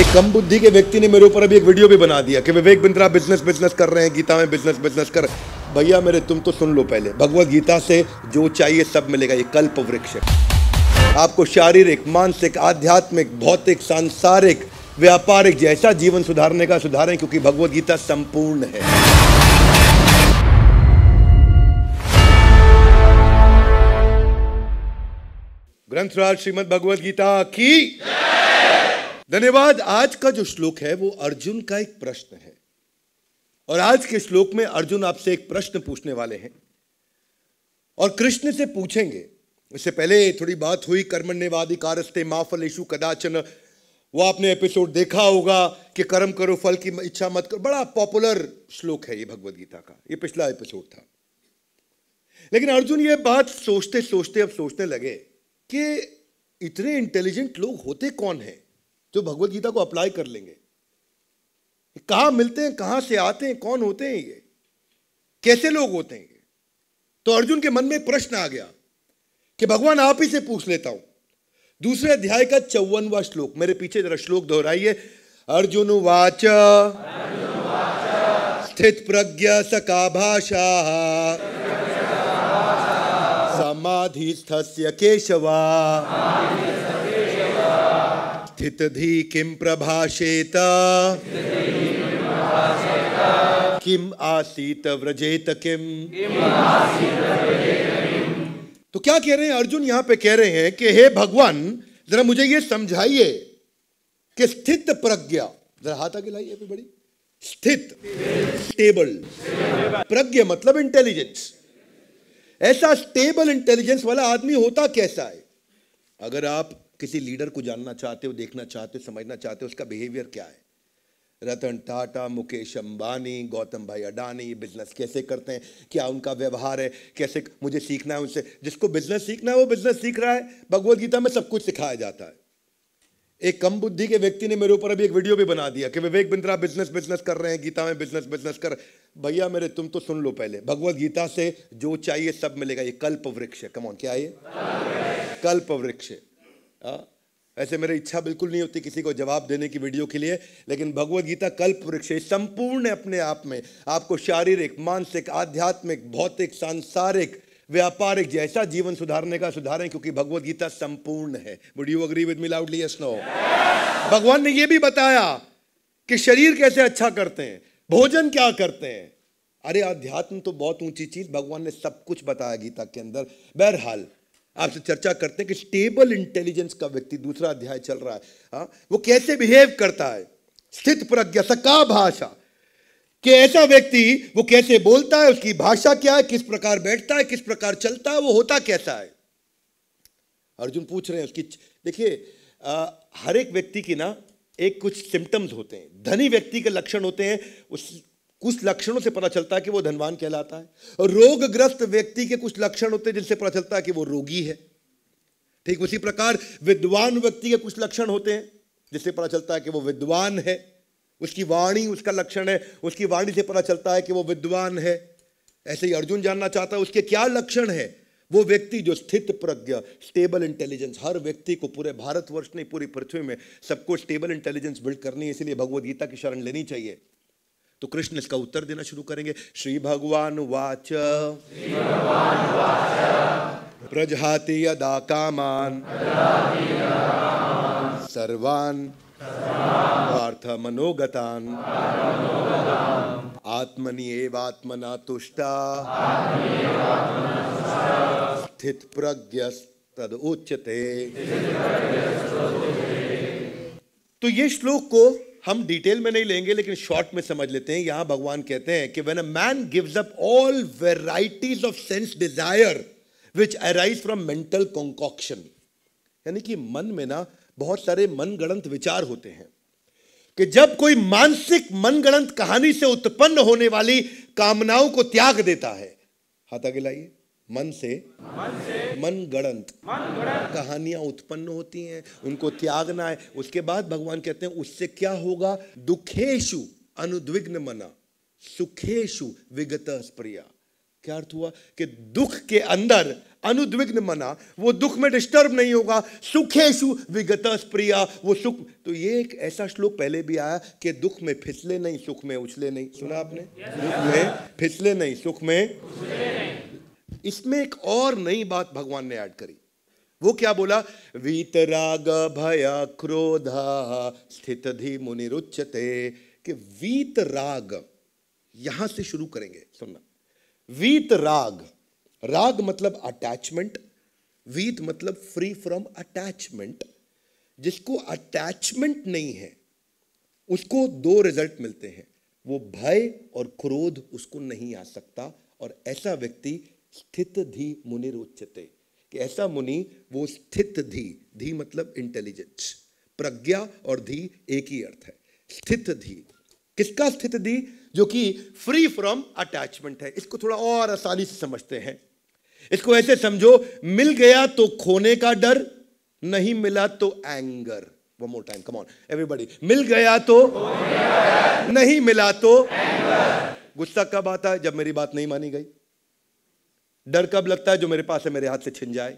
एक कम बुद्धि के व्यक्ति ने मेरे ऊपर अभी एक वीडियो भी बना दिया कि विवेक बिंद्रा बिजनेस बिजनेस कर रहे हैं गीता में बिजनेस बिजनेस कर भैया मेरे तुम तो सुन लो पहले भगवत गीता से जो चाहिए सब मिलेगा ये कल्प वृक्ष आपको शारीरिक मानसिक आध्यात्मिक भौतिक सांसारिक व्यापारिक जैसा जीवन सुधारने का सुधारें क्योंकि भगवत गीता संपूर्ण है ग्रंथराज श्रीमद भगवत गीता की धन्यवाद आज का जो श्लोक है वो अर्जुन का एक प्रश्न है और आज के श्लोक में अर्जुन आपसे एक प्रश्न पूछने वाले हैं और कृष्ण से पूछेंगे इससे पहले थोड़ी बात हुई कर्मण्यवादी कारस्ते मा फलेशु कदाचन वो आपने एपिसोड देखा होगा कि कर्म करो फल की इच्छा मत करो बड़ा पॉपुलर श्लोक है ये भगवत गीता का ये पिछला एपिसोड था लेकिन अर्जुन ये बात सोचते सोचते अब सोचने लगे कि इतने इंटेलिजेंट लोग होते कौन हैं जो भगवत गीता को अप्लाई कर लेंगे कहां मिलते हैं कहां से आते हैं कौन होते हैं ये कैसे लोग होते हैं तो अर्जुन के मन में प्रश्न आ गया कि भगवान आप ही से पूछ लेता हूं दूसरे अध्याय का चौवनवा श्लोक मेरे पीछे जरा श्लोक दोहराइए अर्जुन वाच स्थित प्रज्ञ सका भाषा समाधि केशवा स्थितधि किं प्रभाषेत किम आसीत व्रजेत किम तो क्या कह रहे हैं अर्जुन यहां पे कह रहे हैं कि हे भगवान जरा मुझे ये समझाइए कि स्थित प्रज्ञा जरा हाथ आगे लाइए बड़ी स्थित स्टेबल प्रज्ञ मतलब इंटेलिजेंस ऐसा स्टेबल इंटेलिजेंस वाला आदमी होता कैसा है अगर आप किसी लीडर को जानना चाहते हो देखना चाहते हो समझना चाहते हो उसका बिहेवियर क्या है रतन टाटा मुकेश अंबानी गौतम भाई अडानी ये बिजनेस कैसे करते हैं क्या उनका व्यवहार है कैसे मुझे सीखना है उनसे जिसको बिजनेस सीखना है वो बिजनेस सीख रहा है भगवत गीता में सब कुछ सिखाया जाता है एक कम बुद्धि के व्यक्ति ने मेरे ऊपर अभी एक वीडियो भी बना दिया कि विवेक बिंद्रा बिजनेस बिजनेस कर रहे हैं गीता में बिजनेस बिजनेस कर भैया मेरे तुम तो सुन लो पहले भगवत गीता से जो चाहिए सब मिलेगा ये कल्प वृक्ष है कमौन क्या ये कल्प वृक्ष है हाँ। वैसे मेरी इच्छा बिल्कुल नहीं होती किसी को जवाब देने की वीडियो के लिए लेकिन भगवत गीता कल्प वृक्ष संपूर्ण अपने आप में आपको शारीरिक मानसिक आध्यात्मिक भौतिक सांसारिक व्यापारिक जैसा जीवन सुधारने का सुधारें क्योंकि भगवत गीता संपूर्ण है would you agree with me loudly yes no भगवान ने यह भी बताया कि शरीर कैसे अच्छा करते हैं भोजन क्या करते हैं अरे अध्यात्म तो बहुत ऊंची चीज भगवान ने सब कुछ बताया गीता के अंदर बहरहाल आपसे चर्चा करते हैं कि स्टेबल इंटेलिजेंस का व्यक्ति दूसरा अध्याय चल रहा है हा? वो कैसे बिहेव करता है स्थित प्रज्ञा सका भाषा कि ऐसा व्यक्ति वो कैसे बोलता है उसकी भाषा क्या है किस प्रकार बैठता है किस प्रकार चलता है वो होता कैसा है अर्जुन पूछ रहे हैं उसकी देखिए हर एक व्यक्ति की ना एक कुछ सिम्टम्स होते हैं धनी व्यक्ति के लक्षण होते हैं उस कुछ लक्षणों से पता चलता है कि वो धनवान कहलाता है रोगग्रस्त व्यक्ति के कुछ लक्षण होते हैं जिनसे पता चलता है कि वो रोगी है ठीक उसी प्रकार विद्वान व्यक्ति के कुछ लक्षण होते हैं जिससे पता चलता है कि वो विद्वान है उसकी वाणी उसका लक्षण है उसकी वाणी से पता चलता है कि वो विद्वान है ऐसे ही अर्जुन जानना चाहता है उसके क्या लक्षण है वो व्यक्ति जो स्थित प्रज्ञ स्टेबल इंटेलिजेंस हर व्यक्ति को पूरे भारतवर्ष ने पूरी पृथ्वी में सबको स्टेबल इंटेलिजेंस बिल्ड करनी है इसलिए भगवदगीता की शरण लेनी चाहिए तो कृष्ण इसका उत्तर देना शुरू करेंगे श्री भगवान वाच प्रजहाति यदा कामान सर्वान पार्थ मनोगतान आत्मनि एवात्मना तुष्टा स्थित तद उच्यते तो ये श्लोक को हम डिटेल में नहीं लेंगे लेकिन शॉर्ट में समझ लेते हैं यहां भगवान कहते हैं कि when a man gives up all varieties of sense desire which arise from mental concoction यानी कि मन में ना बहुत सारे मनगणंत विचार होते हैं कि जब कोई मानसिक मनगणंत कहानी से उत्पन्न होने वाली कामनाओं को त्याग देता है हाथ आगे लाइए मन से मन गणंत कहानियां उत्पन्न होती हैं उनको त्यागना है उसके बाद भगवान कहते हैं उससे क्या होगा दुखेशु अनुद्विग्न मना सुखेशु विगत स्प्रिया क्या अर्थ हुआ कि दुख के अंदर अनुद्विग्न मना वो दुख में डिस्टर्ब नहीं होगा सुखेशु विगत स्प्रिया वो सुख तो ये एक ऐसा श्लोक पहले भी आया कि दुख में फिसले नहीं सुख में उछले नहीं सुना आपने दुख में फिसले नहीं सुख में इसमें एक और नई बात भगवान ने ऐड करी वो क्या बोला वीतराग भय क्रोध स्थित मुनिरुच्यते कि वीतराग यहां से शुरू करेंगे सुनना वीत राग राग मतलब अटैचमेंट वीत मतलब फ्री फ्रॉम अटैचमेंट जिसको अटैचमेंट नहीं है उसको दो रिजल्ट मिलते हैं वो भय और क्रोध उसको नहीं आ सकता और ऐसा व्यक्ति स्थित धी मुनि उच्चते कि ऐसा मुनि वो स्थित धी धी मतलब इंटेलिजेंस प्रज्ञा और धी एक ही अर्थ है स्थित धी किसका स्थित धी जो कि फ्री फ्रॉम अटैचमेंट है इसको थोड़ा और आसानी से समझते हैं इसको ऐसे समझो मिल गया तो खोने का डर नहीं मिला तो anger one more time come on everybody मिल गया तो नहीं मिला तो गुस्सा कब आता है जब मेरी बात नहीं मानी गई डर कब लगता है जो मेरे पास है मेरे हाथ से छिन जाए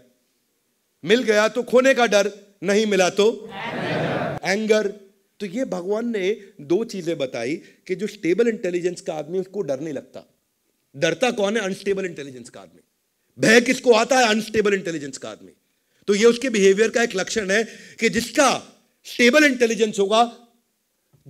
मिल गया तो खोने का डर नहीं मिला तो एंगर तो ये भगवान ने दो चीजें बताई कि जो स्टेबल इंटेलिजेंस का आदमी उसको डर नहीं लगता डरता कौन है अनस्टेबल इंटेलिजेंस का आदमी भय किसको आता है अनस्टेबल इंटेलिजेंस का आदमी तो ये उसके बिहेवियर का एक लक्षण है कि जिसका स्टेबल इंटेलिजेंस होगा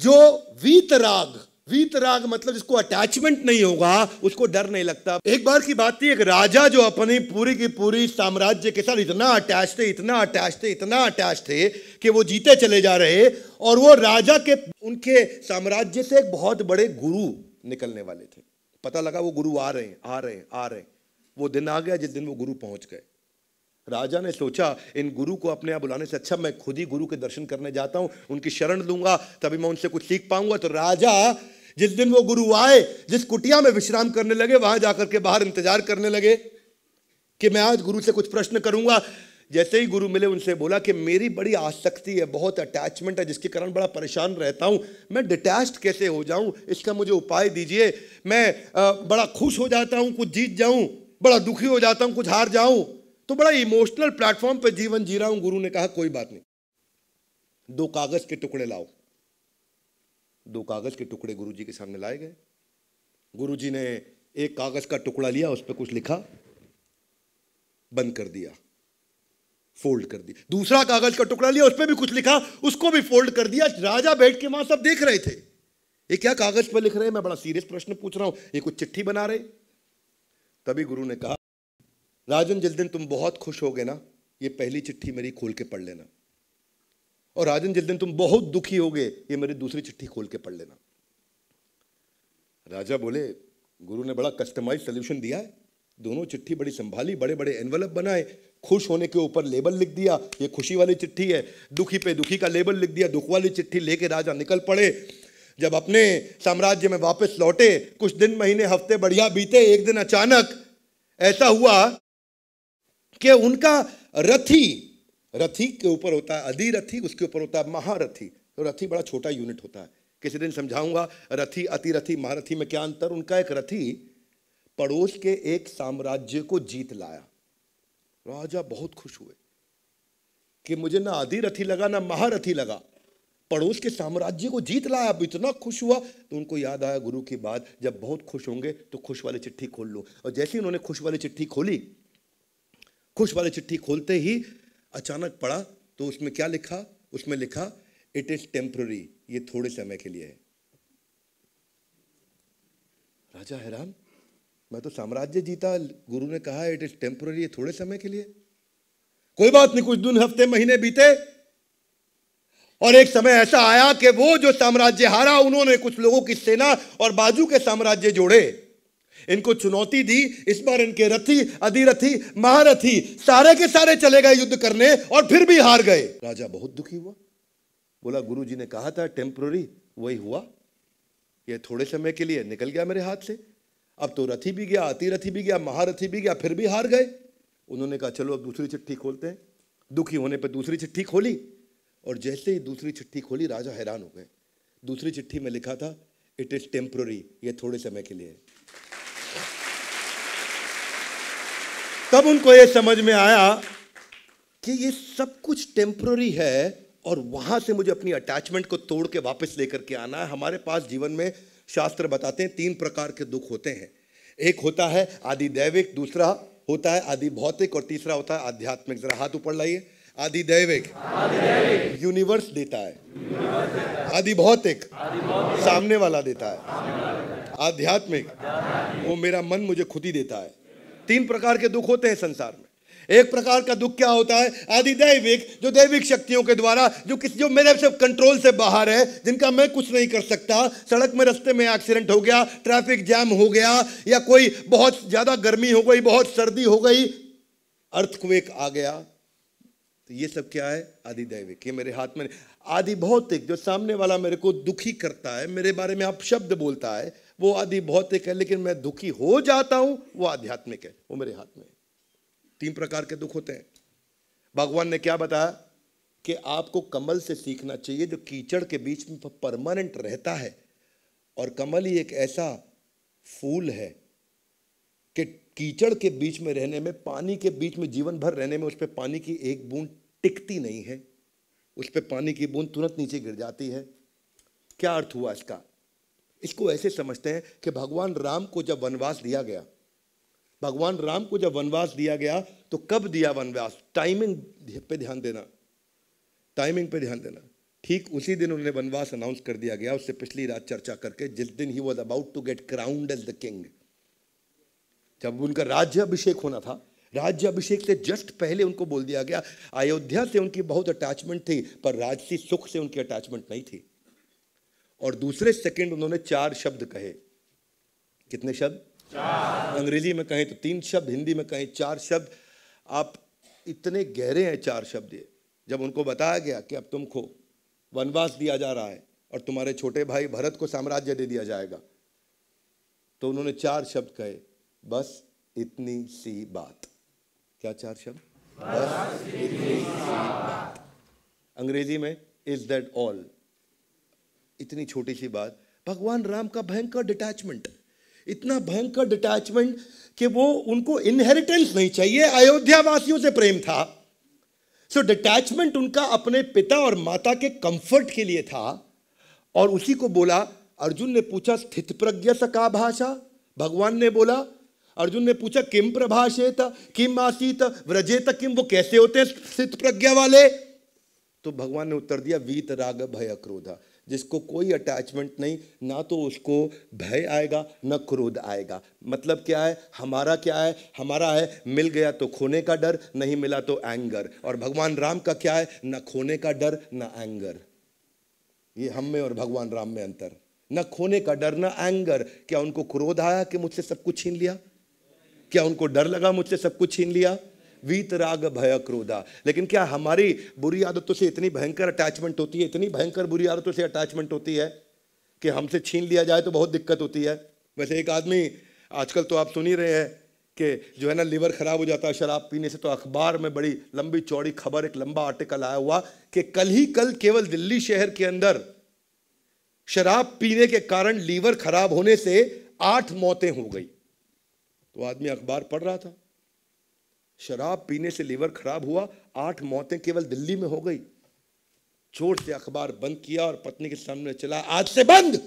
जो वीतराग वीतराग मतलब जिसको अटैचमेंट नहीं होगा उसको डर नहीं लगता एक बार की बात थी एक राजा जो अपनी पूरी की पूरी साम्राज्य के साथ इतना अटैच थे इतना अटैच थे इतना अटैच थे कि वो जीते चले जा रहे और वो राजा के उनके साम्राज्य से एक बहुत बड़े गुरु निकलने वाले थे पता लगा वो गुरु आ रहे हैं आ रहे हैं आ रहे हैं वो दिन आ गया जिस दिन वो गुरु पहुंच गए राजा ने सोचा इन गुरु को अपने यहाँ बुलाने से अच्छा मैं खुद ही गुरु के दर्शन करने जाता हूँ उनकी शरण लूंगा तभी मैं उनसे कुछ सीख पाऊंगा तो राजा जिस दिन वो गुरु आए जिस कुटिया में विश्राम करने लगे वहां जाकर के बाहर इंतजार करने लगे कि मैं आज गुरु से कुछ प्रश्न करूंगा जैसे ही गुरु मिले उनसे बोला कि मेरी बड़ी आसक्ति है बहुत अटैचमेंट है जिसके कारण बड़ा परेशान रहता हूं मैं डिटैच कैसे हो जाऊं इसका मुझे उपाय दीजिए मैं बड़ा खुश हो जाता हूं कुछ जीत जाऊं बड़ा दुखी हो जाता हूं कुछ हार जाऊं तो बड़ा इमोशनल प्लेटफॉर्म पर जीवन जी रहा हूं गुरु ने कहा कोई बात नहीं दो कागज़ के टुकड़े लाओ दो कागज़ के टुकड़े गुरु के सामने लाए गए गुरु ने एक कागज़ का टुकड़ा लिया उस पर कुछ लिखा बंद कर दिया फोल्ड कर दिया दूसरा कागज का टुकड़ा लिया उस पर भी कुछ लिखा उसको भी फोल्ड कर दिया राजा बैठ के वहां सब देख रहे थे ये क्या कागज पर लिख रहे हैं मैं बड़ा सीरियस प्रश्न पूछ रहा हूं ये कुछ चिट्ठी बना रहे तभी गुरु ने कहा राजन जिस दिन तुम बहुत खुश हो ना ये पहली चिट्ठी मेरी खोल के पढ़ लेना और राजन जिस दिन तुम बहुत दुखी होगे ये मेरी दूसरी चिट्ठी खोल के पढ़ लेना राजा बोले गुरु ने बड़ा कस्टमाइज सोल्यूशन दिया है दोनों चिट्ठी बड़ी संभाली बड़े बड़े एनवलप बनाए खुश होने के ऊपर लेबल लिख दिया ये खुशी वाली चिट्ठी है दुखी पे दुखी का लेबल लिख दिया दुख वाली चिट्ठी लेके राजा निकल पड़े जब अपने साम्राज्य में वापस लौटे कुछ दिन महीने हफ्ते बढ़िया बीते एक दिन अचानक ऐसा हुआ कि उनका रथी रथी के ऊपर होता है अधिरथी उसके ऊपर होता है महारथी तो रथी बड़ा छोटा यूनिट होता है किसी दिन समझाऊंगा रथी अतिरथी महारथी में क्या अंतर उनका एक रथी पड़ोस के एक साम्राज्य को जीत लाया राजा बहुत खुश हुए कि मुझे ना अधिरथी लगा ना महारथी लगा पड़ोस के साम्राज्य को जीत लाया अब इतना खुश हुआ तो उनको याद आया गुरु की बात जब बहुत खुश होंगे तो खुश वाली चिट्ठी खोल लो और जैसे ही उन्होंने खुश वाली चिट्ठी खोली खुश वाली चिट्ठी खोलते ही अचानक पढ़ा तो उसमें क्या लिखा उसमें लिखा इट इज टेम्प्ररी ये थोड़े समय के लिए है राजा हैरान मैं तो साम्राज्य जीता गुरु ने कहा इट इज टेम्प्ररी ये थोड़े समय के लिए कोई बात नहीं कुछ दिन हफ्ते महीने बीते और एक समय ऐसा आया कि वो जो साम्राज्य हारा उन्होंने कुछ लोगों की सेना और बाजू के साम्राज्य जोड़े इनको चुनौती दी इस बार इनके रथी अधिरथी महारथी सारे के सारे चले गए युद्ध करने और फिर भी हार गए राजा बहुत दुखी हुआ बोला गुरु जी ने कहा था टेम्प्ररी वही हुआ ये थोड़े समय के लिए निकल गया मेरे हाथ से अब तो रथी भी गया अतिरथी भी गया महारथी भी गया फिर भी हार गए उन्होंने कहा चलो अब दूसरी चिट्ठी खोलते हैं दुखी होने पर दूसरी चिट्ठी खोली और जैसे ही दूसरी चिट्ठी खोली राजा हैरान हो गए दूसरी चिट्ठी में लिखा था इट इज़ टेम्प्ररी ये थोड़े समय के लिए तब उनको ये समझ में आया कि ये सब कुछ टेम्प्ररी है और वहां से मुझे अपनी अटैचमेंट को तोड़ के वापस लेकर के आना है हमारे पास जीवन में शास्त्र बताते हैं तीन प्रकार के दुख होते हैं एक होता है आदि दैविक दूसरा होता है आदि भौतिक और तीसरा होता है आध्यात्मिक जरा हाथ ऊपर लाइए आदि दैविक यूनिवर्स देता है आदि भौतिक सामने वाला देता है आध्यात्मिक वो मेरा मन मुझे खुद ही देता है तीन प्रकार के दुख होते हैं संसार में एक प्रकार का दुख क्या होता है आदि दैविक जो दैविक शक्तियों के द्वारा जो किसी जो मेरे से कंट्रोल से बाहर है जिनका मैं कुछ नहीं कर सकता सड़क में रास्ते में एक्सीडेंट हो गया ट्रैफिक जैम हो गया या कोई बहुत ज़्यादा गर्मी हो गई बहुत सर्दी हो गई अर्थक्वेक आ गया तो ये सब क्या है आदि दैविक ये मेरे हाथ में आदि भौतिक जो सामने वाला मेरे को दुखी करता है मेरे बारे में आप शब्द बोलता है वो आदि भौतिक है लेकिन मैं दुखी हो जाता हूं वो आध्यात्मिक है वो मेरे हाथ में तीन प्रकार के दुख होते हैं भगवान ने क्या बताया कि आपको कमल से सीखना चाहिए जो कीचड़ के बीच में परमानेंट रहता है और कमल ही एक ऐसा फूल है कि कीचड़ के बीच में रहने में पानी के बीच में जीवन भर रहने में उस पर पानी की एक बूंद टिकती नहीं है उस पर पानी की बूंद तुरंत नीचे गिर जाती है क्या अर्थ हुआ इसका इसको ऐसे समझते हैं कि भगवान राम को जब वनवास दिया गया भगवान राम को जब वनवास दिया गया तो कब दिया वनवास टाइमिंग पे ध्यान देना टाइमिंग पे ध्यान देना ठीक उसी दिन उन्हें वनवास अनाउंस कर दिया गया उससे पिछली रात चर्चा करके जिस दिन he was about to get crowned as the king जब उनका राज्य अभिषेक होना था राज्य अभिषेक से जस्ट पहले उनको बोल दिया गया अयोध्या से उनकी बहुत अटैचमेंट थी पर राजसी सुख से उनकी अटैचमेंट नहीं थी और दूसरे सेकंड उन्होंने चार शब्द कहे कितने शब्द अंग्रेजी में कहें तो तीन शब्द हिंदी में कहें चार शब्द आप इतने गहरे हैं चार शब्द ये जब उनको बताया गया कि अब तुमको वनवास दिया जा रहा है और तुम्हारे छोटे भाई भरत को साम्राज्य दे दिया जाएगा तो उन्होंने चार शब्द कहे बस इतनी सी बात क्या चार शब्द बस इतनी सी बात अंग्रेजी में इज दैट ऑल इतनी छोटी सी बात भगवान राम का भयंकर डिटैचमेंट इतना भयंकर डिटैचमेंट कि वो उनको इनहेरिटेंस नहीं चाहिए अयोध्या वासियों से प्रेम था सो so, डिटैचमेंट उनका अपने पिता और माता के कंफर्ट के लिए था और उसी को बोला अर्जुन ने पूछा स्थित प्रज्ञ सका भाषा भगवान ने बोला अर्जुन ने पूछा किम प्रभाषेत किम आसीत व्रजेत किम वो कैसे होते हैं स्थित प्रज्ञा वाले तो भगवान ने उत्तर दिया वीत राग भय क्रोधा जिसको कोई अटैचमेंट नहीं ना तो उसको भय आएगा ना क्रोध आएगा मतलब क्या है हमारा क्या है हमारा है मिल गया तो खोने का डर नहीं मिला तो एंगर और भगवान राम का क्या है ना खोने का डर ना एंगर ये हम में और भगवान राम में अंतर न खोने का डर ना एंगर क्या उनको क्रोध आया कि मुझसे सब कुछ छीन लिया क्या उनको डर लगा मुझसे सब कुछ छीन लिया वीतराग भय क्रोधा लेकिन क्या हमारी बुरी आदतों से इतनी भयंकर अटैचमेंट होती है इतनी भयंकर बुरी आदतों से अटैचमेंट होती है कि हमसे छीन लिया जाए तो बहुत दिक्कत होती है वैसे एक आदमी आजकल तो आप सुन ही रहे हैं कि जो है ना लीवर ख़राब हो जाता है शराब पीने से तो अखबार में बड़ी लंबी चौड़ी खबर एक लंबा आर्टिकल आया हुआ कि कल ही कल केवल दिल्ली शहर के अंदर शराब पीने के कारण लीवर खराब होने से आठ मौतें हो गई तो आदमी अखबार पढ़ रहा था शराब पीने से लीवर खराब हुआ आठ मौतें केवल दिल्ली में हो गई चोट से अखबार बंद किया और पत्नी के सामने चला आज से बंद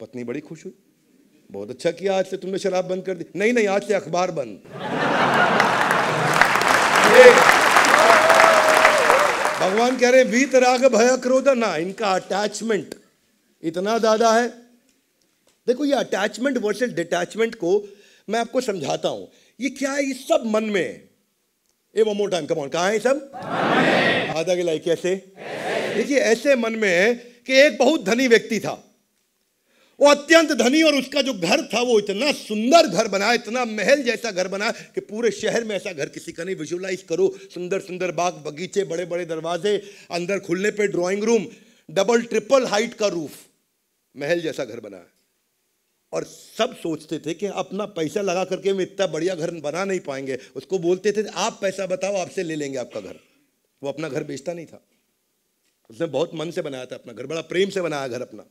पत्नी बड़ी खुश हुई बहुत अच्छा किया आज से तुमने शराब बंद कर दी नहीं नहीं आज से अखबार बंद भगवान कह रहे वीत राग भय क्रोध ना इनका अटैचमेंट इतना ज्यादा है देखो ये अटैचमेंट वर्सेस डिटैचमेंट को मैं आपको समझाता हूं ये क्या है ये सब मन में ए वो मोर टाइम कमॉन कहा है सब आधा गिलाई कैसे देखिए ऐसे मन में है कि एक बहुत धनी व्यक्ति था वो अत्यंत धनी और उसका जो घर था वो इतना सुंदर घर बना इतना महल जैसा घर बना कि पूरे शहर में ऐसा घर किसी का नहीं विजुअलाइज करो सुंदर सुंदर बाग बगीचे बड़े बड़े दरवाजे अंदर खुलने पे drawing room double triple height का रूफ महल जैसा घर बना है और सब सोचते थे कि अपना पैसा लगा करके हम इतना बढ़िया घर बना नहीं पाएंगे उसको बोलते थे आप पैसा बताओ आपसे ले लेंगे आपका घर वो अपना घर बेचता नहीं था उसने बहुत मन से बनाया था अपना घर बड़ा प्रेम से बनाया घर अपना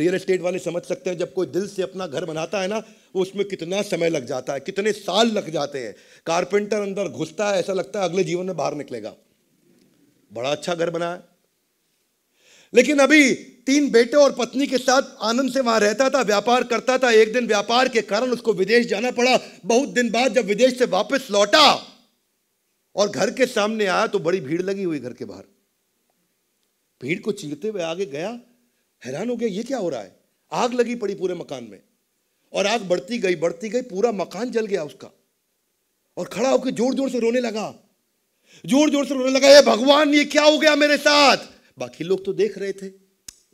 रियल एस्टेट वाले समझ सकते हैं जब कोई दिल से अपना घर बनाता है ना वो उसमें कितना समय लग जाता है कितने साल लग जाते हैं कारपेंटर अंदर घुसता है ऐसा लगता है अगले जीवन में बाहर निकलेगा बड़ा अच्छा घर बनाया लेकिन अभी तीन बेटे और पत्नी के साथ आनंद से वहां रहता था व्यापार करता था एक दिन व्यापार के कारण उसको विदेश जाना पड़ा बहुत दिन बाद जब विदेश से वापस लौटा और घर के सामने आया तो बड़ी भीड़ लगी हुई घर के बाहर भीड़ को चीरते हुए आगे गया हैरान हो गया ये क्या हो रहा है आग लगी पड़ी पूरे मकान में और आग बढ़ती गई बढ़ती गई पूरा मकान जल गया उसका और खड़ा होकर जोर जोर से रोने लगा जोर जोर से रोने लगा ये भगवान ये क्या हो गया मेरे साथ बाकी लोग तो देख रहे थे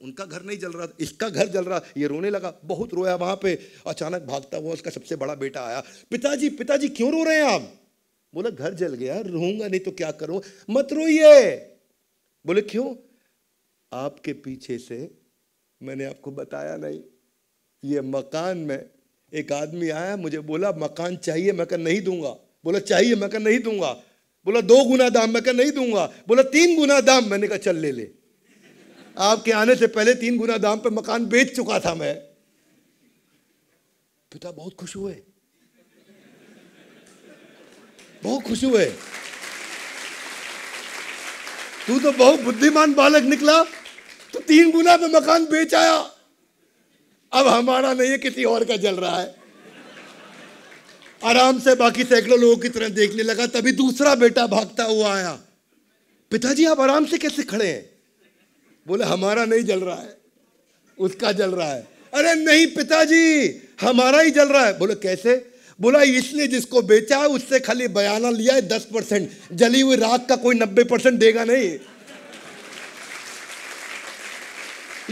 उनका घर नहीं जल रहा था इसका घर जल रहा ये रोने लगा बहुत रोया वहां पे अचानक भागता हुआ उसका सबसे बड़ा बेटा आया पिताजी पिताजी क्यों रो रहे हैं आप बोला घर जल गया रोऊंगा नहीं तो क्या करो मत रोइए बोले क्यों आपके पीछे से मैंने आपको बताया नहीं ये मकान में एक आदमी आया मुझे बोला मकान चाहिए मैं कह नहीं दूंगा बोला चाहिए मैं कह नहीं दूंगा बोला दो गुना दाम मैं कहा नहीं दूंगा बोला तीन गुना दाम मैंने कहा चल ले ले आपके आने से पहले तीन गुना दाम पर मकान बेच चुका था मैं पिता बहुत खुश हुए बहुत खुश हुए तू तो बहुत बुद्धिमान बालक निकला तो तीन गुना में मकान बेच आया अब हमारा नहीं है किसी और का जल रहा है आराम से बाकी सैकड़ों लोगों की तरह देखने लगा तभी दूसरा बेटा भागता हुआ आया पिताजी आप आराम से कैसे खड़े हैं बोले हमारा नहीं जल रहा है उसका जल रहा है अरे नहीं पिताजी हमारा ही जल रहा है बोले कैसे बोला इसने जिसको बेचा है उससे खाली बयाना लिया है दस परसेंट जली हुई राख का कोई नब्बे परसेंट देगा नहीं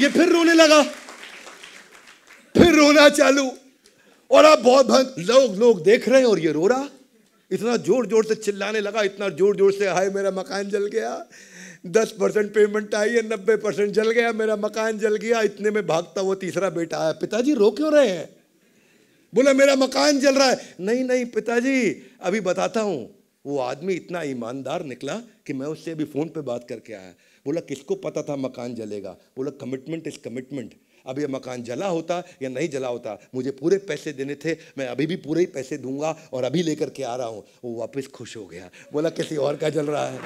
ये फिर रोने लगा फिर रोना चालू और अब बहुत लोग लोग देख रहे हैं और ये रो रहा इतना जोर जोर से चिल्लाने लगा इतना जोर जोर से हाय मेरा मकान जल गया दस परसेंट पेमेंट आई है नब्बे परसेंट जल गया मेरा मकान जल गया इतने में भागता वो तीसरा बेटा आया पिताजी रो क्यों रहे हैं बोला मेरा मकान जल रहा है नहीं नहीं पिताजी अभी बताता हूँ वो आदमी इतना ईमानदार निकला कि मैं उससे अभी फ़ोन पे बात करके आया बोला किसको पता था मकान जलेगा बोला कमिटमेंट इज़ कमिटमेंट अब ये मकान जला होता या नहीं जला होता मुझे पूरे पैसे देने थे मैं अभी भी पूरे ही पैसे दूंगा और अभी लेकर के आ रहा हूँ वो वापस खुश हो गया बोला किसी और का जल रहा है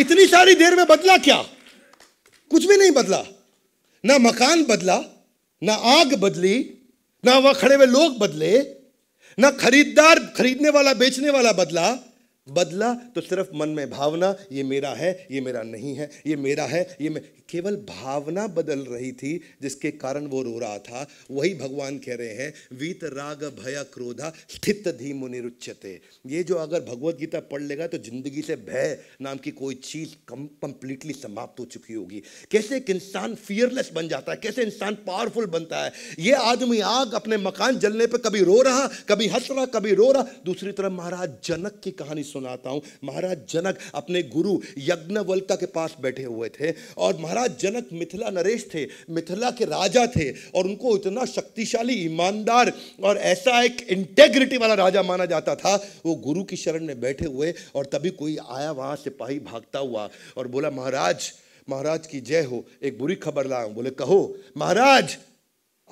इतनी सारी देर में बदला क्या कुछ भी नहीं बदला ना मकान बदला ना आग बदली ना वह खड़े हुए लोग बदले ना खरीदार खरीदने वाला बेचने वाला बदला बदला तो सिर्फ मन में भावना ये मेरा है ये मेरा नहीं है ये मेरा है ये मे... केवल भावना बदल रही थी जिसके कारण वो रो रहा था वही भगवान कह रहे हैं वीत राग भय क्रोधा स्थित धी मुनिरुच्यते ये जो अगर भगवत गीता पढ़ लेगा तो जिंदगी से भय नाम की कोई चीज़ कम कंप्लीटली समाप्त हो चुकी होगी कैसे एक इंसान फियरलेस बन जाता है कैसे इंसान पावरफुल बनता है ये आदमी आग अपने मकान जलने पर कभी रो रहा कभी हंस रहा कभी रो रहा दूसरी तरफ महाराज जनक की कहानी सुनाता हूँ महाराज जनक अपने गुरु यज्ञवल्का के पास बैठे हुए थे और महाराज महाराज जनक मिथिला नरेश थे मिथिला के राजा थे और उनको इतना शक्तिशाली ईमानदार और ऐसा एक इंटेग्रिटी वाला राजा माना जाता था वो गुरु की शरण में बैठे हुए और तभी कोई आया वहाँ सिपाही भागता हुआ और बोला महाराज महाराज की जय हो एक बुरी खबर लाया बोले कहो महाराज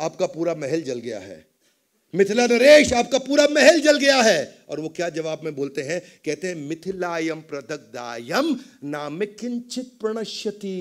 आपका पूरा महल जल गया है मिथिला नरेश आपका पूरा महल जल गया है और वो क्या जवाब में बोलते हैं कहते हैं मिथिलायम प्रदग्धायम नाम किंचित प्रणश्यति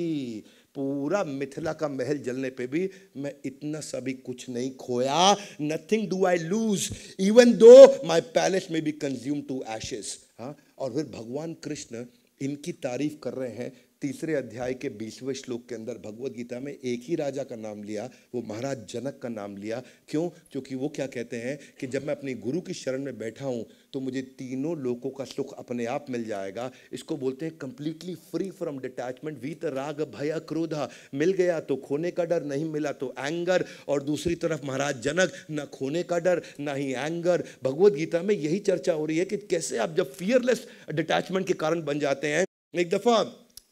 पूरा मिथिला का महल जलने पे भी मैं इतना सा भी कुछ नहीं खोया nothing do I lose even though my palace may be consume to ashes हाँ और फिर भगवान कृष्ण इनकी तारीफ कर रहे हैं तीसरे अध्याय के बीसवें श्लोक के अंदर भगवत गीता में एक ही राजा का नाम लिया वो महाराज जनक का नाम लिया क्यों क्योंकि वो क्या कहते हैं कि जब मैं अपने गुरु की शरण में बैठा हूँ तो मुझे तीनों लोगों का सुख अपने आप मिल जाएगा इसको बोलते हैं कंप्लीटली फ्री फ्रॉम डिटैचमेंट वीत राग भय क्रोधा मिल गया तो खोने का डर नहीं मिला तो एंगर और दूसरी तरफ महाराज जनक न खोने का डर ना ही एंगर भगवत गीता में यही चर्चा हो रही है कि कैसे आप जब फियरलेस डिटैचमेंट के कारण बन जाते हैं एक दफ़ा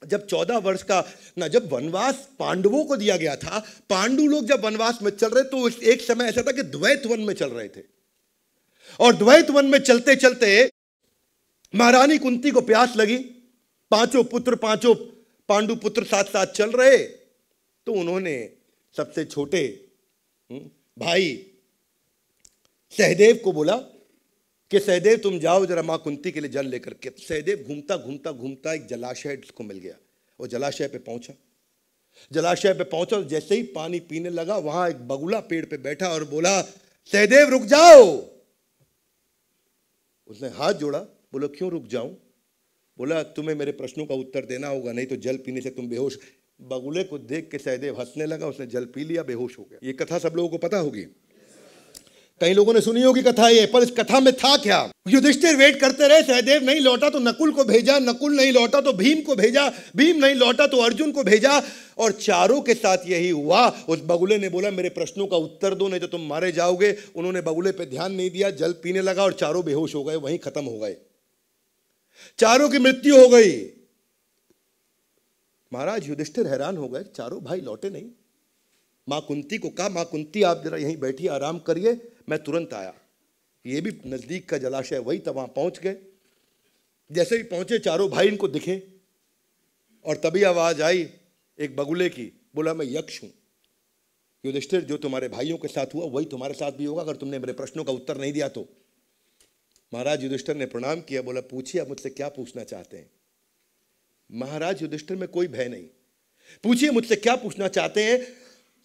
जब चौदह वर्ष का ना जब वनवास पांडवों को दिया गया था पांडु लोग जब वनवास में चल रहे तो एक समय ऐसा था कि द्वैत वन में चल रहे थे और द्वैत वन में चलते चलते महारानी कुंती को प्यास लगी पांचों पुत्र पांचों पांडु पुत्र साथ साथ चल रहे तो उन्होंने सबसे छोटे हम्म, भाई सहदेव को बोला कि सहदेव तुम जाओ जरा माँ कुंती के लिए जल लेकर के सहदेव घूमता घूमता घूमता एक जलाशय को मिल गया और जलाशय पे पहुंचा जलाशय पे पहुंचा और जैसे ही पानी पीने लगा वहां एक बगुला पेड़ पे बैठा और बोला सहदेव रुक जाओ उसने हाथ जोड़ा बोला क्यों रुक जाऊं बोला तुम्हें मेरे प्रश्नों का उत्तर देना होगा नहीं तो जल पीने से तुम बेहोश बगुले को देख के सहदेव हंसने लगा उसने जल पी लिया बेहोश हो गया ये कथा सब लोगों को पता होगी कई लोगों ने सुनी होगी कथा ये पर इस कथा में था क्या युधिष्ठिर वेट करते रहे सहदेव नहीं लौटा तो नकुल को भेजा नकुल नहीं लौटा तो भीम को भेजा भीम नहीं लौटा तो अर्जुन को भेजा और चारों के साथ यही हुआ उस बगुले ने बोला मेरे प्रश्नों का उत्तर दो नहीं तो तुम मारे जाओगे उन्होंने बगुले पर ध्यान नहीं दिया जल पीने लगा और चारों बेहोश हो गए वहीं खत्म हो गए चारों की मृत्यु हो गई महाराज युधिष्ठिर हैरान हो गए चारों भाई लौटे नहीं माँ कुंती को कहा माँ कुंती आप जरा यहीं बैठिए आराम करिए मैं तुरंत आया ये भी नज़दीक का जलाशय वही तब वहाँ पहुँच गए जैसे ही पहुँचे चारों भाई इनको दिखे और तभी आवाज़ आई एक बगुले की बोला मैं यक्ष हूँ युधिष्ठिर जो तुम्हारे भाइयों के साथ हुआ वही तुम्हारे साथ भी होगा अगर तुमने मेरे प्रश्नों का उत्तर नहीं दिया तो महाराज युधिष्ठिर ने प्रणाम किया बोला पूछिए आप मुझसे क्या पूछना चाहते हैं महाराज युधिष्ठिर में कोई भय नहीं पूछिए मुझसे क्या पूछना चाहते हैं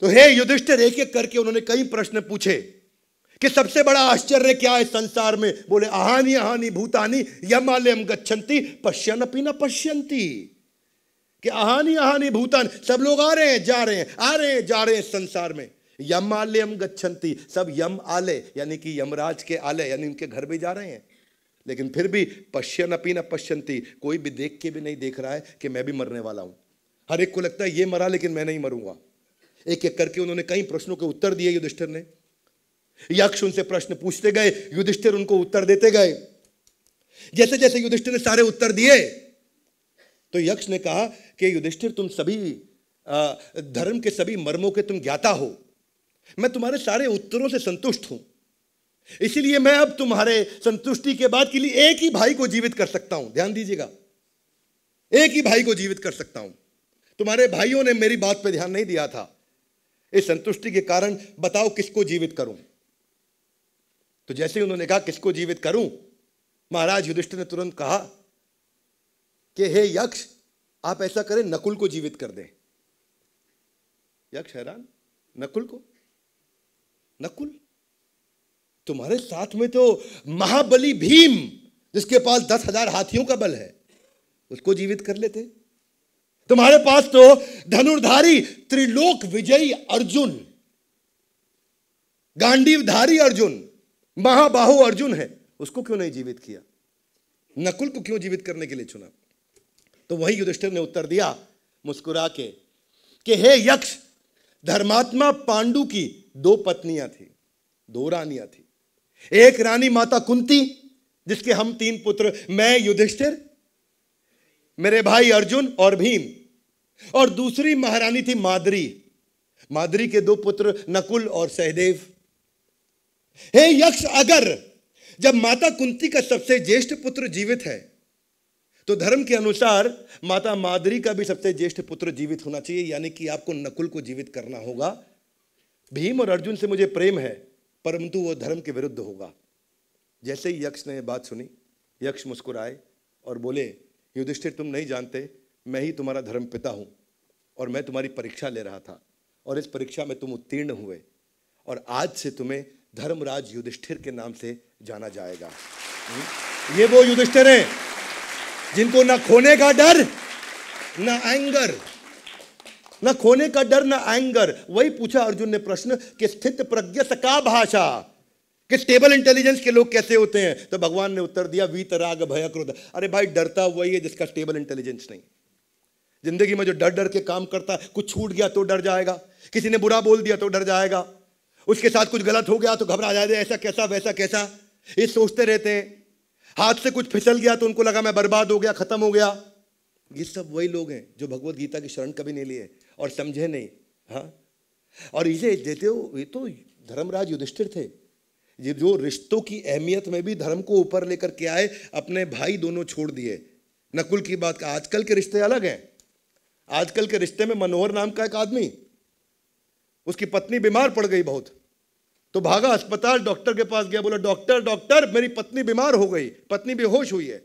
तो हे युधिष्ठिर एक एक करके उन्होंने कई प्रश्न पूछे कि सबसे बड़ा आश्चर्य क्या है संसार में बोले आहानी आहानी भूतानी यमालयम गच्छन्ति पश्यन अपी न पश्यंती कि आहानी आहानी भूतान सब लोग आ रहे हैं जा रहे हैं आ रहे हैं जा रहे हैं संसार में यमालयम गच्छन्ति सब यम आले यानी कि यमराज के आले यानी उनके घर भी जा रहे हैं लेकिन फिर भी पश्यन अपी न पश्यंती कोई भी देख के भी नहीं देख रहा है कि मैं भी मरने वाला हूं हर एक को लगता है ये मरा लेकिन मैं नहीं मरूंगा एक एक करके उन्होंने कई प्रश्नों के उत्तर दिए युधिष्ठिर ने यक्ष उनसे प्रश्न पूछते गए युधिष्ठिर उनको उत्तर देते गए जैसे जैसे युधिष्ठिर ने सारे उत्तर दिए तो यक्ष ने कहा कि युधिष्ठिर तुम सभी धर्म के सभी मर्मों के तुम ज्ञाता हो मैं तुम्हारे सारे उत्तरों से संतुष्ट हूं इसीलिए मैं अब तुम्हारे संतुष्टि के बाद के लिए एक ही भाई को जीवित कर सकता हूं ध्यान दीजिएगा एक ही भाई को जीवित कर सकता हूं तुम्हारे भाइयों ने मेरी बात पर ध्यान नहीं दिया था इस संतुष्टि के कारण बताओ किसको जीवित करूं तो जैसे ही उन्होंने कहा किसको जीवित करूं महाराज युधिष्ठिर ने तुरंत कहा कि हे यक्ष आप ऐसा करें नकुल को जीवित कर दें यक्ष हैरान नकुल को नकुल तुम्हारे साथ में तो महाबली भीम जिसके पास दस हजार हाथियों का बल है उसको जीवित कर लेते तुम्हारे पास तो धनुर्धारी त्रिलोक विजयी अर्जुन गांडीवधारी अर्जुन महाबाहु अर्जुन है उसको क्यों नहीं जीवित किया नकुल को क्यों जीवित करने के लिए चुना तो वही युधिष्ठिर ने उत्तर दिया मुस्कुरा के कि हे यक्ष धर्मात्मा पांडु की दो पत्नियां थी दो रानियां थी एक रानी माता कुंती जिसके हम तीन पुत्र मैं युधिष्ठिर मेरे भाई अर्जुन और भीम और दूसरी महारानी थी मादरी मादरी के दो पुत्र नकुल और सहदेव हे यक्ष अगर जब माता कुंती का सबसे ज्येष्ठ पुत्र जीवित है तो धर्म के अनुसार माता मादरी का भी सबसे ज्येष्ठ पुत्र जीवित होना चाहिए यानी कि आपको नकुल को जीवित करना होगा भीम और अर्जुन से मुझे प्रेम है परंतु वह धर्म के विरुद्ध होगा जैसे ही यक्ष ने बात सुनी यक्ष मुस्कुराए और बोले युधिष्ठिर तुम नहीं जानते मैं ही तुम्हारा धर्म पिता हूँ और मैं तुम्हारी परीक्षा ले रहा था और इस परीक्षा में तुम उत्तीर्ण हुए और आज से तुम्हें धर्मराज युधिष्ठिर के नाम से जाना जाएगा ये वो युधिष्ठिर हैं जिनको ना खोने का डर ना एंगर ना खोने का डर ना एंगर वही पूछा अर्जुन ने प्रश्न कि स्थित प्रज्ञ का भाषा कि स्टेबल इंटेलिजेंस के लोग कैसे होते हैं तो भगवान ने उत्तर दिया वीतराग भय क्रोध अरे भाई डरता वही है जिसका स्टेबल इंटेलिजेंस नहीं जिंदगी में जो डर डर के काम करता है कुछ छूट गया तो डर जाएगा किसी ने बुरा बोल दिया तो डर जाएगा उसके साथ कुछ गलत हो गया तो घबरा जाएगा ऐसा कैसा वैसा कैसा ये सोचते रहते हैं हाथ से कुछ फिसल गया तो उनको लगा मैं बर्बाद हो गया खत्म हो गया ये सब वही लोग हैं जो भगवत गीता की शरण कभी नहीं लिए और समझे नहीं हाँ और इसे देते हो ये तो धर्मराज युधिष्ठिर थे ये जो रिश्तों की अहमियत में भी धर्म को ऊपर लेकर के आए अपने भाई दोनों छोड़ दिए नकुल की बात का आजकल के रिश्ते अलग हैं आजकल के रिश्ते में मनोहर नाम का एक आदमी उसकी पत्नी बीमार पड़ गई बहुत तो भागा अस्पताल डॉक्टर के पास गया बोला डॉक्टर डॉक्टर मेरी पत्नी बीमार हो गई पत्नी बेहोश हुई है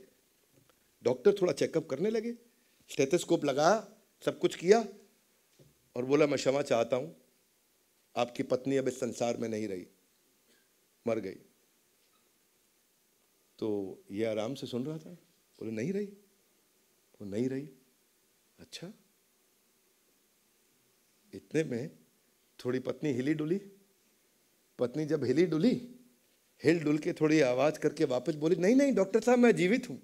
डॉक्टर थोड़ा चेकअप करने लगे स्टेथोस्कोप लगाया सब कुछ किया और बोला मैं क्षमा चाहता हूं आपकी पत्नी अब इस संसार में नहीं रही मर गई तो ये आराम से सुन रहा था बोले नहीं रही वो नहीं रही अच्छा इतने में थोड़ी पत्नी हिली डुली पत्नी जब हिली डुली हिल डुल के थोड़ी आवाज़ करके वापस बोली नहीं नहीं डॉक्टर साहब मैं जीवित हूं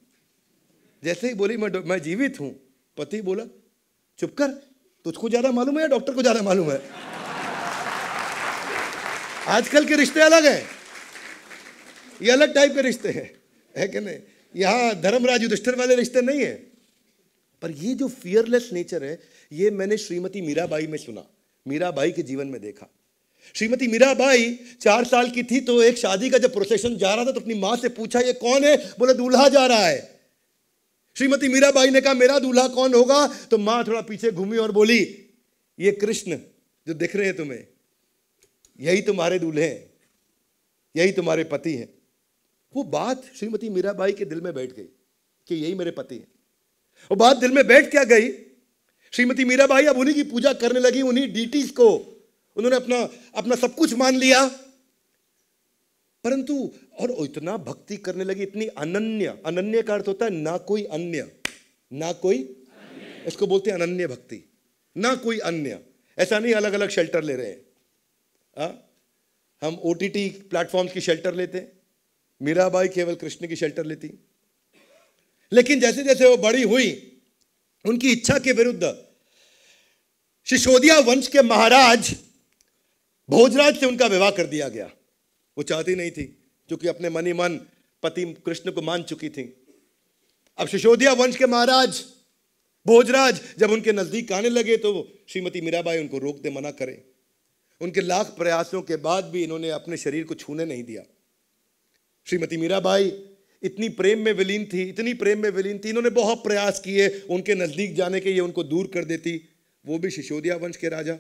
जैसे ही बोली मैं मैं जीवित हूं पति बोला चुप कर तुझको ज़्यादा मालूम है या डॉक्टर को ज़्यादा मालूम है आजकल के रिश्ते अलग हैं ये अलग टाइप के रिश्ते हैं है कि नहीं यहाँ धर्मराज युधिष्ठिर वाले रिश्ते नहीं है पर ये जो फियरलेस नेचर है ये मैंने श्रीमती मीराबाई में सुना मीराबाई के जीवन में देखा श्रीमती मीराबाई चार साल की थी तो एक शादी का जब प्रोसेशन जा रहा था तो अपनी माँ से पूछा ये कौन है बोले दूल्हा जा रहा है श्रीमती मीराबाई ने कहा मेरा दूल्हा कौन होगा तो माँ थोड़ा पीछे घूमी और बोली ये कृष्ण जो दिख रहे हैं तुम्हें यही तुम्हारे दूल्हे हैं यही तुम्हारे पति हैं वो बात श्रीमती मीराबाई के दिल में बैठ गई कि यही मेरे पति हैं वो बात दिल में बैठ क्या गई श्रीमती मीराबाई अब उन्हीं की पूजा करने लगी उन्हीं डीटीज को उन्होंने अपना अपना सब कुछ मान लिया परंतु और इतना भक्ति करने लगी इतनी अनन्य अनन्य का अर्थ होता है ना कोई अन्य ना कोई इसको बोलते हैं अनन्य भक्ति ना कोई अन्य ऐसा नहीं अलग अलग शेल्टर ले रहे हैं हाँ? हम ओ टी प्लेटफॉर्म्स की शेल्टर लेते हैं मीराबाई केवल कृष्ण की शेल्टर लेती लेकिन जैसे जैसे वो बड़ी हुई उनकी इच्छा के विरुद्ध सिसोदिया वंश के महाराज भोजराज से उनका विवाह कर दिया गया वो चाहती नहीं थी क्योंकि अपने मन ही मन पति कृष्ण को मान चुकी थी अब सिसोदिया वंश के महाराज भोजराज जब उनके नजदीक आने लगे तो श्रीमती मीराबाई उनको रोक दे मना करें उनके लाख प्रयासों के बाद भी इन्होंने अपने शरीर को छूने नहीं दिया श्रीमती मीराबाई इतनी प्रेम में विलीन थी इतनी प्रेम में विलीन थी इन्होंने बहुत प्रयास किए उनके नज़दीक जाने के ये उनको दूर कर देती वो भी शिशोदिया वंश के राजा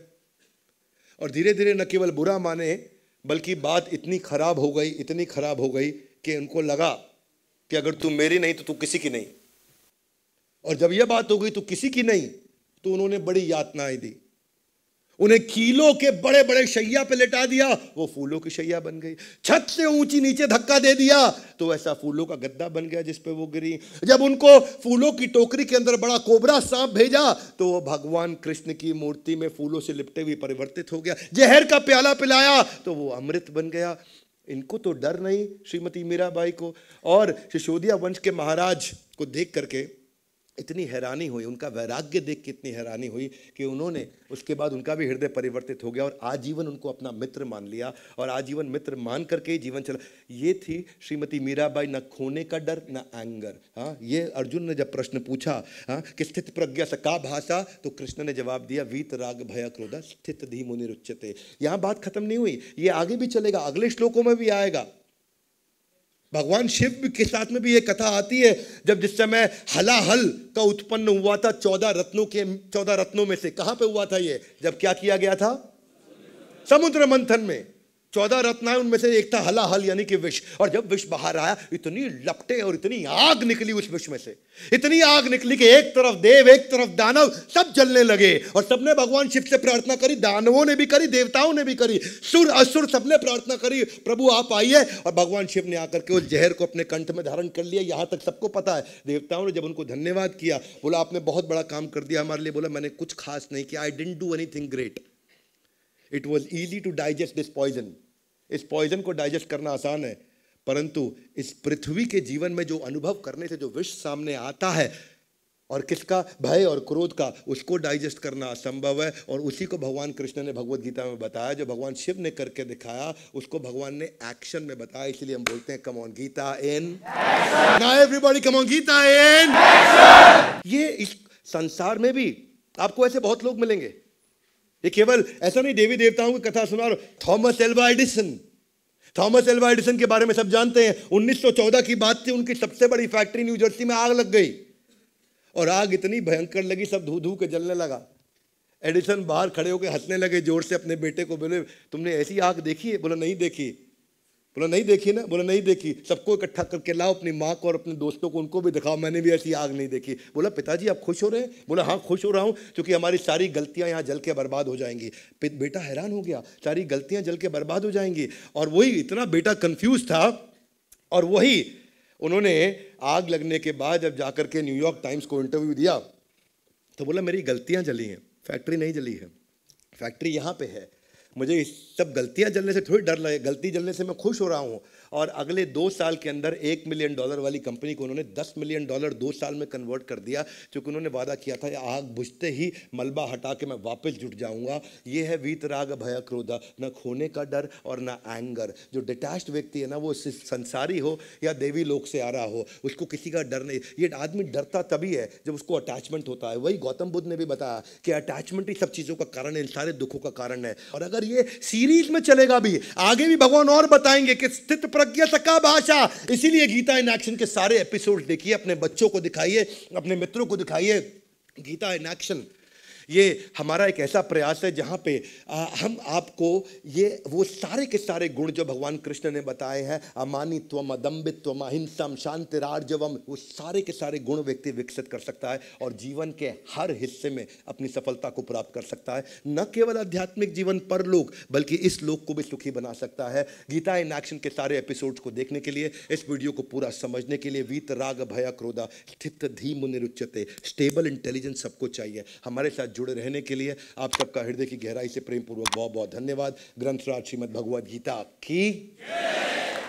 और धीरे धीरे न केवल बुरा माने बल्कि बात इतनी खराब हो गई इतनी खराब हो गई कि उनको लगा कि अगर तू मेरी नहीं तो तू किसी की नहीं और जब यह बात हो गई तो किसी की नहीं तो उन्होंने बड़ी यातनाएं दी उन्हें कीलों के बड़े बड़े शैया पे लेटा दिया वो फूलों की शैया बन गई छत से ऊंची नीचे धक्का दे दिया तो ऐसा फूलों का गद्दा बन गया जिसपे वो गिरी जब उनको फूलों की टोकरी के अंदर बड़ा कोबरा सांप भेजा तो वो भगवान कृष्ण की मूर्ति में फूलों से लिपटे हुए परिवर्तित हो गया जहर का प्याला पिलाया तो वो अमृत बन गया इनको तो डर नहीं श्रीमती मीराबाई को और सिसोदिया वंश के महाराज को देख करके इतनी हैरानी हुई उनका वैराग्य देख के इतनी हैरानी हुई कि उन्होंने उसके बाद उनका भी हृदय परिवर्तित हो गया और आजीवन उनको अपना मित्र मान लिया और आजीवन मित्र मान करके ही जीवन चला ये थी श्रीमती मीराबाई न खोने का डर न एंगर हाँ ये अर्जुन ने जब प्रश्न पूछा हाँ कि स्थित प्रज्ञा से का भाषा तो कृष्ण ने जवाब दिया वीत राग भय क्रोधा स्थित धीमुनि रुच्यते यहाँ बात खत्म नहीं हुई ये आगे भी चलेगा अगले श्लोकों में भी आएगा भगवान शिव के साथ में भी ये कथा आती है जब जिस समय हलाहल का उत्पन्न हुआ था चौदह रत्नों के चौदह रत्नों में से कहां पे हुआ था ये जब क्या किया गया था समुद्र मंथन में चौदह रत्न आए उनमें से एक था हला हल यानी कि विष और जब विष बाहर आया इतनी लपटे और इतनी आग निकली उस विष में से इतनी आग निकली कि एक तरफ देव एक तरफ दानव सब जलने लगे और सबने भगवान शिव से प्रार्थना करी दानवों ने भी करी देवताओं ने भी करी सुर असुर सबने प्रार्थना करी प्रभु आप आइए और भगवान शिव ने आकर के उस जहर को अपने कंठ में धारण कर लिया यहां तक सबको पता है देवताओं ने जब उनको धन्यवाद किया बोला आपने बहुत बड़ा काम कर दिया हमारे लिए बोला मैंने कुछ खास नहीं किया I didn't do any great it was easy to digest this poison इस पॉइजन को डाइजेस्ट करना आसान है परंतु इस पृथ्वी के जीवन में जो अनुभव करने से जो विष सामने आता है और किसका भय और क्रोध का उसको डाइजेस्ट करना असंभव है और उसी को भगवान कृष्ण ने भगवत गीता में बताया जो भगवान शिव ने करके दिखाया उसको भगवान ने एक्शन में बताया इसलिए हम बोलते हैं कमौन गीता इन ना एवरीबॉडी कमोन गीता इन ये इस संसार में भी आपको ऐसे बहुत लोग मिलेंगे ये केवल ऐसा नहीं देवी देवताओं की कथा सुना Thomas Alva Edison Thomas Alva Edison के बारे में सब जानते हैं 1914 की बात थी उनकी सबसे बड़ी फैक्ट्री न्यू जर्सी में आग लग गई और आग इतनी भयंकर लगी सब धू धू के जलने लगा एडिसन बाहर खड़े होकर हंसने लगे जोर से अपने बेटे को बोले तुमने ऐसी आग देखी है बोला नहीं देखी बोला नहीं देखी ना बोला नहीं देखी सबको इकट्ठा करके लाओ अपनी माँ को और अपने दोस्तों को उनको भी दिखाओ मैंने भी ऐसी आग नहीं देखी बोला पिताजी आप खुश हो रहे हैं बोला हाँ खुश हो रहा हूँ क्योंकि हमारी सारी गलतियाँ यहाँ जल के बर्बाद हो जाएंगी बेटा हैरान हो गया सारी गलतियाँ जल के बर्बाद हो जाएंगी और वही इतना बेटा कन्फ्यूज था और वही उन्होंने आग लगने के बाद जब जाकर के न्यूयॉर्क टाइम्स को इंटरव्यू दिया तो बोला मेरी गलतियाँ जली हैं फैक्ट्री नहीं जली है फैक्ट्री यहाँ पे है मुझे सब गलतियाँ जलने से थोड़ी डर लगे गलती जलने से मैं खुश हो रहा हूँ और अगले दो साल के अंदर एक मिलियन डॉलर वाली कंपनी को उन्होंने दस मिलियन डॉलर दो साल में कन्वर्ट कर दिया क्योंकि उन्होंने वादा किया था आग बुझते ही मलबा हटा के मैं वापस जुट जाऊंगा ये है वीतराग भय क्रोधा न खोने का डर और न एंगर जो डिटैच व्यक्ति है ना वो संसारी हो या देवी लोक से आ रहा हो उसको किसी का डर नहीं ये आदमी डरता तभी है जब उसको अटैचमेंट होता है वही गौतम बुद्ध ने भी बताया कि अटैचमेंट ही सब चीज़ों का कारण है इन सारे दुखों का कारण है और अगर ये सीरीज में चलेगा भी आगे भी भगवान और बताएंगे कि स्थित सका भाषा इसीलिए गीता इन एक्शन के सारे एपिसोड देखिए अपने बच्चों को दिखाइए अपने मित्रों को दिखाइए गीता इन एक्शन ये हमारा एक ऐसा प्रयास है जहाँ पे आ, हम आपको ये वो सारे के सारे गुण जो भगवान कृष्ण ने बताए हैं अमानित्व अदम्बित्व अहिंसम शांतिरार्जवम वो सारे के सारे गुण व्यक्ति विकसित कर सकता है और जीवन के हर हिस्से में अपनी सफलता को प्राप्त कर सकता है न केवल आध्यात्मिक जीवन पर लोग बल्कि इस लोक को भी सुखी बना सकता है गीता इन एक्शन के सारे एपिसोड्स को देखने के लिए इस वीडियो को पूरा समझने के लिए वीत राग भया क्रोधा स्थित धीम निरुच्चते स्टेबल इंटेलिजेंस सबको चाहिए हमारे साथ जुड़े रहने के लिए आप सबका हृदय की गहराई से प्रेम पूर्वक बहुत बहुत धन्यवाद ग्रंथराज श्रीमद भगवद गीता की